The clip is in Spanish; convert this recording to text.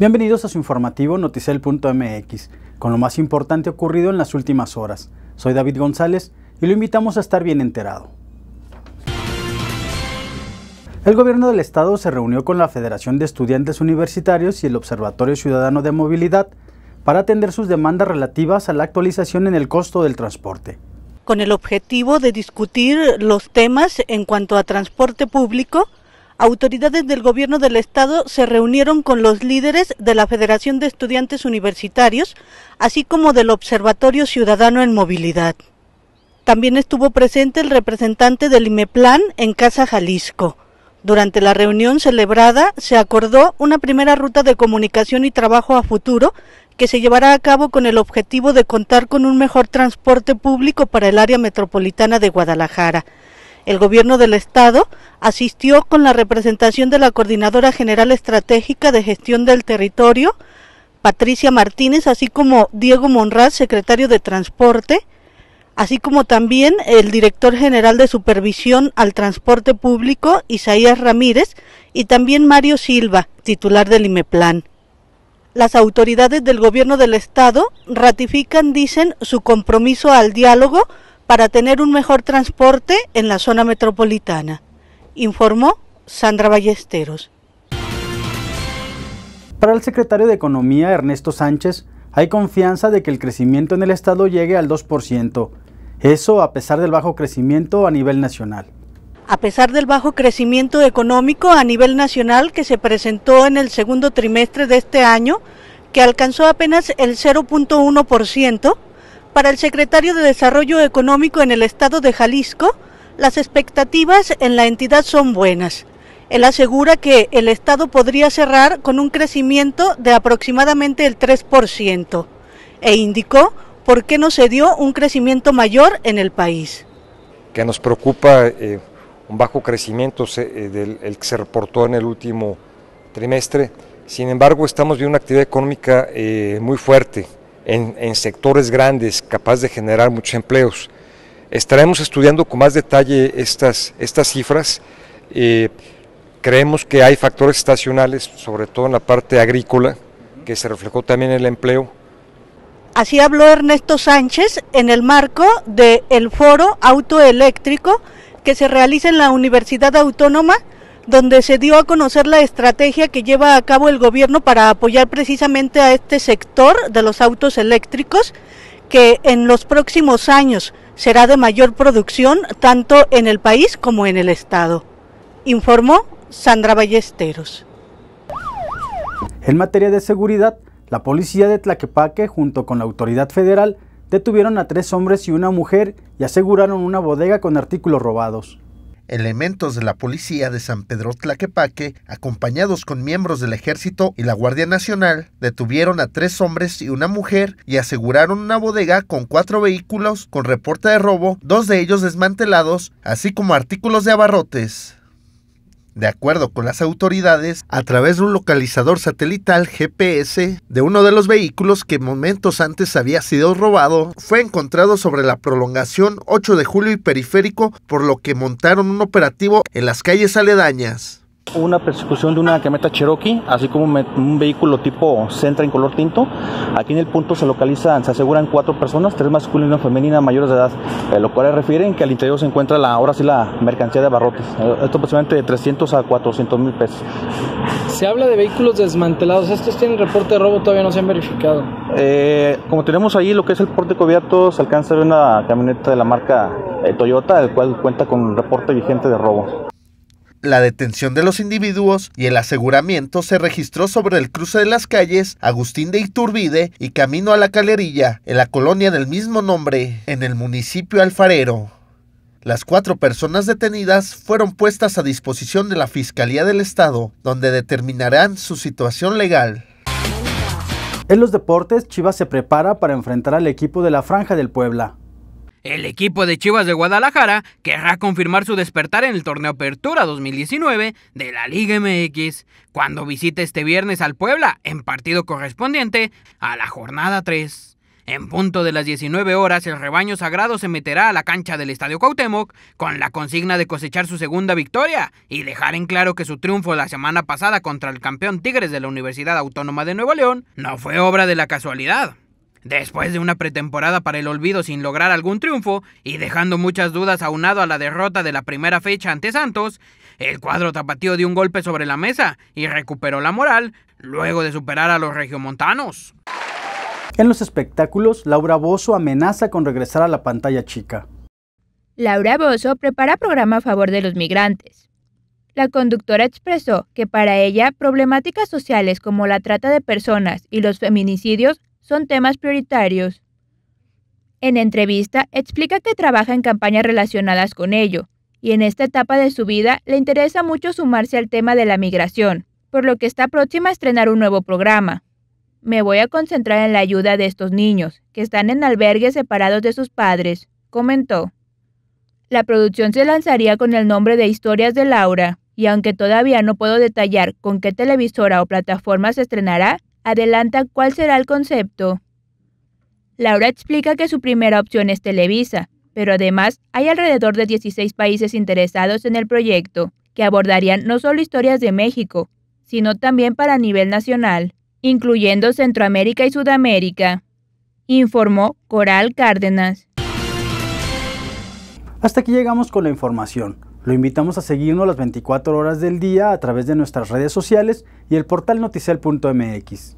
Bienvenidos a su informativo noticel.mx, con lo más importante ocurrido en las últimas horas. Soy David González y lo invitamos a estar bien enterado. El gobierno del estado se reunió con la Federación de Estudiantes Universitarios y el Observatorio Ciudadano de Movilidad para atender sus demandas relativas a la actualización en el costo del transporte con el objetivo de discutir los temas en cuanto a transporte público, autoridades del gobierno del estado se reunieron con los líderes de la Federación de Estudiantes Universitarios, así como del Observatorio Ciudadano en Movilidad. También estuvo presente el representante del IMEPLAN en Casa Jalisco. Durante la reunión celebrada se acordó una primera ruta de comunicación y trabajo a futuro que se llevará a cabo con el objetivo de contar con un mejor transporte público para el área metropolitana de Guadalajara. El gobierno del estado asistió con la representación de la Coordinadora General Estratégica de Gestión del Territorio, Patricia Martínez, así como Diego Monraz, secretario de Transporte, así como también el director general de Supervisión al Transporte Público, Isaías Ramírez, y también Mario Silva, titular del IMEPLAN. Las autoridades del gobierno del Estado ratifican, dicen, su compromiso al diálogo para tener un mejor transporte en la zona metropolitana, informó Sandra Ballesteros. Para el secretario de Economía, Ernesto Sánchez, hay confianza de que el crecimiento en el Estado llegue al 2%, eso a pesar del bajo crecimiento a nivel nacional. A pesar del bajo crecimiento económico a nivel nacional que se presentó en el segundo trimestre de este año, que alcanzó apenas el 0.1%, para el secretario de Desarrollo Económico en el estado de Jalisco, las expectativas en la entidad son buenas. Él asegura que el Estado podría cerrar con un crecimiento de aproximadamente el 3% e indicó por qué no se dio un crecimiento mayor en el país. Que nos preocupa eh, un bajo crecimiento eh, del el que se reportó en el último trimestre. Sin embargo, estamos viendo una actividad económica eh, muy fuerte en, sectores grandes, capaz de generar muchos empleos. Estaremos estudiando con más detalle estas, cifras. Eh, creemos que hay factores estacionales, sobre todo en la parte agrícola, que se reflejó también en el empleo. Así habló Ernesto Sánchez en el marco del foro autoeléctrico que se realiza en la Universidad Autónoma donde se dio a conocer la estrategia que lleva a cabo el gobierno para apoyar precisamente a este sector de los autos eléctricos, que en los próximos años será de mayor producción tanto en el país como en el Estado. Informó Sandra Ballesteros. En materia de seguridad, la policía de Tlaquepaque, junto con la autoridad federal, detuvieron a tres hombres y una mujer y aseguraron una bodega con artículos robados elementos de la policía de San Pedro Tlaquepaque, acompañados con miembros del ejército y la Guardia Nacional, detuvieron a tres hombres y una mujer y aseguraron una bodega con cuatro vehículos con reporte de robo, dos de ellos desmantelados, así como artículos de abarrotes de acuerdo con las autoridades, a través de un localizador satelital GPS de uno de los vehículos que momentos antes había sido robado, fue encontrado sobre la prolongación 8 de julio y periférico, por lo que montaron un operativo en las calles aledañas una persecución de una camioneta Cherokee, así como un vehículo tipo Centra en color tinto. Aquí en el punto se localizan, se aseguran cuatro personas, tres masculinas y una femenina mayores de edad, lo cual refieren que al interior se encuentra la, ahora sí la mercancía de abarrotes, eh, esto aproximadamente de 300 a 400 mil pesos. Se habla de vehículos desmantelados, estos tienen reporte de robo, todavía no se han verificado. Eh, como tenemos ahí lo que es el porte cubierto, se alcanza de una camioneta de la marca eh, Toyota, el cual cuenta con reporte vigente de robo. La detención de los individuos y el aseguramiento se registró sobre el cruce de las calles Agustín de Iturbide y Camino a la Calerilla, en la colonia del mismo nombre, en el municipio alfarero. Las cuatro personas detenidas fueron puestas a disposición de la Fiscalía del Estado, donde determinarán su situación legal. En los deportes, Chivas se prepara para enfrentar al equipo de la Franja del Puebla. El equipo de Chivas de Guadalajara querrá confirmar su despertar en el torneo Apertura 2019 de la Liga MX, cuando visite este viernes al Puebla en partido correspondiente a la jornada 3. En punto de las 19 horas, el rebaño sagrado se meterá a la cancha del Estadio Cuauhtémoc con la consigna de cosechar su segunda victoria y dejar en claro que su triunfo la semana pasada contra el campeón Tigres de la Universidad Autónoma de Nuevo León no fue obra de la casualidad. Después de una pretemporada para el olvido sin lograr algún triunfo y dejando muchas dudas aunado a la derrota de la primera fecha ante Santos, el cuadro tapatío dio un golpe sobre la mesa y recuperó la moral luego de superar a los regiomontanos. En los espectáculos, Laura Bozo amenaza con regresar a la pantalla chica. Laura Bozo prepara programa a favor de los migrantes. La conductora expresó que para ella problemáticas sociales como la trata de personas y los feminicidios son temas prioritarios. En entrevista explica que trabaja en campañas relacionadas con ello, y en esta etapa de su vida le interesa mucho sumarse al tema de la migración, por lo que está próxima a estrenar un nuevo programa. Me voy a concentrar en la ayuda de estos niños, que están en albergues separados de sus padres, comentó. La producción se lanzaría con el nombre de Historias de Laura, y aunque todavía no puedo detallar con qué televisora o plataforma se estrenará, adelanta cuál será el concepto. Laura explica que su primera opción es Televisa, pero además hay alrededor de 16 países interesados en el proyecto, que abordarían no solo historias de México, sino también para nivel nacional, incluyendo Centroamérica y Sudamérica, informó Coral Cárdenas. Hasta aquí llegamos con la información. Lo invitamos a seguirnos las 24 horas del día a través de nuestras redes sociales y el portal noticial.mx.